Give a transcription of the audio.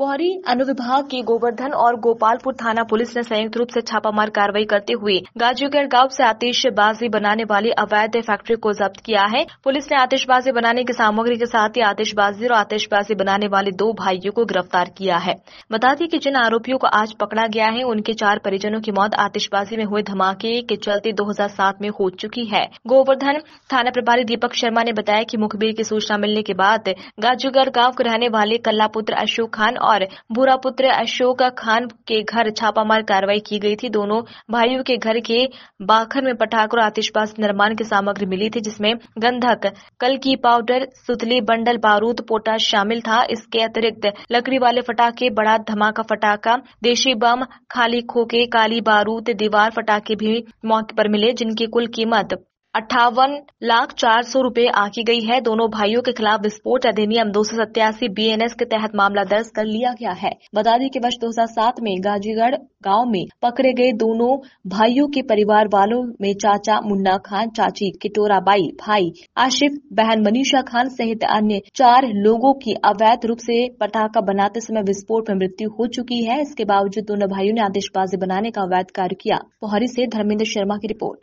पोहरी अनुविभाग की गोवर्धन और गोपालपुर थाना पुलिस ने संयुक्त रूप से छापामार कार्रवाई करते हुए गाजीगढ़ गांव से आतिशबाजी बनाने वाली अवैध फैक्ट्री को जब्त किया है पुलिस ने आतिशबाजी बनाने की सामग्री के साथ ही आतिशबाजी और आतिशबाजी बनाने वाले दो भाइयों को गिरफ्तार किया है बता दें कि जिन आरोपियों को आज पकड़ा गया है उनके चार परिजनों की मौत आतिशबाजी में हुए धमाके के चलते दो में हो चुकी है गोवर्धन थाना प्रभारी दीपक शर्मा ने बताया कि मुखबिर की सूचना मिलने के बाद गाजूगढ़ गांव के रहने वाले कल्लापुत्र अशोक खान और और बुरा पुत्र अशोक खान के घर छापामार कार्रवाई की गई थी दोनों भाइयों के घर के बाखर में पटाखों और आतिशबाज निर्माण की सामग्री मिली थी जिसमें गंधक कल की पाउडर सुतली बंडल बारूद पोटाश शामिल था इसके अतिरिक्त लकड़ी वाले फटाखे बड़ा धमाका फटाखा देशी बम खाली खोके काली बारूद दीवार फटाखे भी मौके पर मिले जिनकी कुल कीमत अट्ठावन लाख चार सौ रूपए आकी गई है दोनों भाइयों के खिलाफ विस्फोट अधिनियम दो सौ सत्यासी एस के तहत मामला दर्ज कर लिया गया है बता दें कि वर्ष 2007 में गाजीगढ़ गांव में पकड़े गए दोनों भाइयों के परिवार वालों में चाचा मुन्ना खान चाची किटोरा बाई भाई आशिफ बहन मनीषा खान सहित अन्य चार लोगों की अवैध रूप से पटाखा बनाते समय विस्फोट में मृत्यु हो चुकी है इसके बावजूद दोनों भाइयों ने आतिशबाजी बनाने का अवैध कार्य किया पोहरी से धर्मेंद्र शर्मा की रिपोर्ट